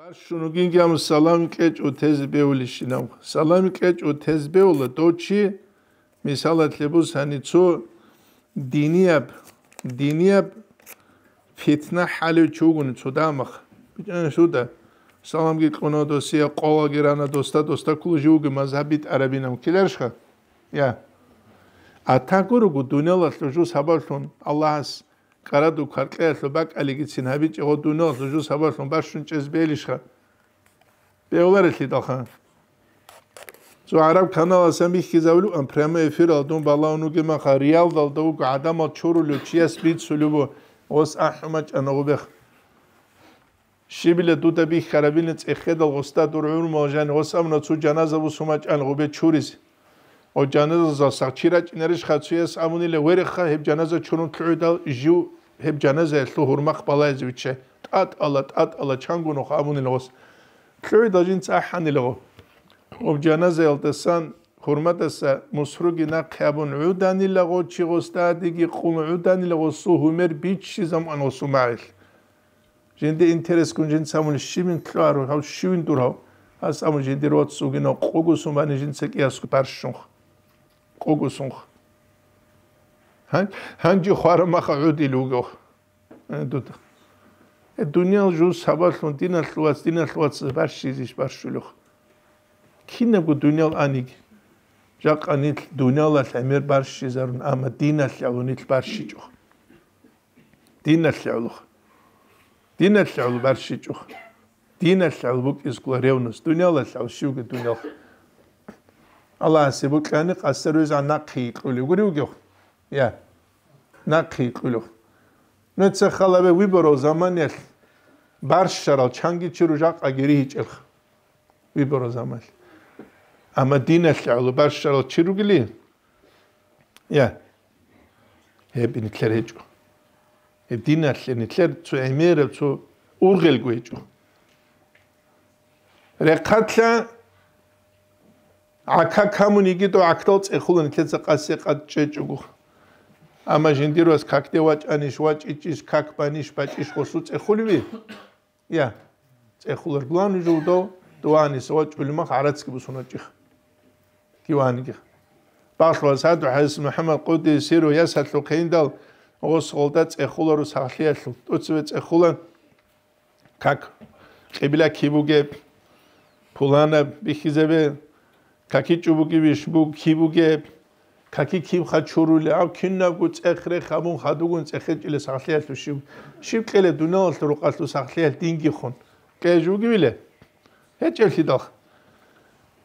ბარშუნუ გინგიამ სალამ კეჭუ თეზბეული შინავ სალამ კეჭუ თეზბეული დოჩი მისალათლებო სანიცო დინიაბ დინიაბ ფიტნა ჰალი ჩუგუნ ჩუდამხ ბიჭან შუდა სალამ გიყუნო დოსია ყოლა გერანა დოსტა დოსტა კულჟუგი მაზაბიტ არაბინამ კილერშხა ია ათაკურუგუ დუნელას ჟუ საბალთონ ალლაჰს караду карклесо бакалиги цинаби чодуно сужу сабасон башун чезбелишха беоварели тохан ზო არაბ ქანავასა მიხიზავლუ ამ პრემი ეფირა დონ ბალაუნუ გემა ხა რიალ დალდა უ ადამო ჩურულუ ჩია სპიც სულუბო ოს აჰმა ჭანოგუბე შიბილე დუტა ბი ხარაბილი წეხე და ოსტა დურუ მოჟან ოსამნო ცუ ჯანაზა ბუ სუმა ჭანოგუბე ჩურის ო ჯანაზა ზა საჩირა ჭინერიშ ხაცუეს ამუნილე ვერი ხა ჰებ ჯანაზა ჩურუ ქუი და ჟუ ჰებჯანაზე ეს ჰურმა ხბალაიზვიჩე ტატ ალა ტატ ალა ჩანგუნო ხამუნილოს ქლევი დაჟინ წაჰანილო ჰებჯანაზე ალდესან ჰურმატესა მუსრუგინა ხაბუნ უდანილაღო ჩიღოსტადიგი ხულ უდანილაღო სუჰუმერ ბიჩი ზამანო სუმაილ ჟენდე ინტერეს კუნჯინ სამული შიმინ ქლარო ჰავ შიმინ დურავ ასამუ ჟენდე როცუგინო ყუგუსუმანი ჟინცე კიასკუ პარშუნხ ყუგუსუნხ ханжи хуармаха үдилүүгөө эдүүд э, дүниял жус сабаллун диналлуац диналлуац баршизиш баршулух кинэбгу дүниял аник жак анил дүниял ал амир баршизарун ама диналлуунил баршижух диналлуулух диналлуул баршижух диналлуул бук искула ревнус дүниял ал шивгэ дүниял Аллах себук ани қассарыз анақ қиқ үлігүрүгөх ია ნახი ყილო ნეცა ხალავე ვიბორო ზამანელ ბარშარალ ჩანგიჩურუ ჟაყაგირი ჭელ ვიბორო ზამალ ამა დინელ ბარშარალ ჩირუგილი ია ჰებინ ქერეჭო ე დინელ ნიტლერ ცუ ემერელ ცუ ურგელ გუეჭო რეკატლა აკა კამუნიგიტო აკტო წეხულენ ქეცა ყასე ყატ ჭეჭუგუ ამაჟენდიროს ქაქდევაჭანიშ ვაჭიჭის ქაქბანიშ ბაჭიშ ხოსუ წეხულვი ია წეხულერ გვანი ჟულდო დვანის ვაჭულმა ხარაცკიბს უნაჭიხ გივანიგი ბახლოს ადუ ჰაზ მუჰამად ყუდი სირო ისათლუ ქინდალ ოსოლდა წეხულორო სახლიაშლუ თუცვე წეხულან ქაქ ყიბლა ქიბუგე ფულანა ბიხიზები ქაქი ჭუბუგი ბიშბუ ქიბუგე каки кив хачурул ав киннагуц эхре хамун хадугун цэхэд илэ сахлиал шив шивкэлэ дунаал ругаал сахлиал динги хун кэжуги билэ хэчэл хидох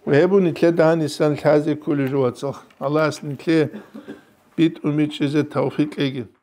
وهبون نتلا دهان إنسان الحازي كل جواتسخ الله أسنتلا بيت أمي تشيزة توفيق إيجي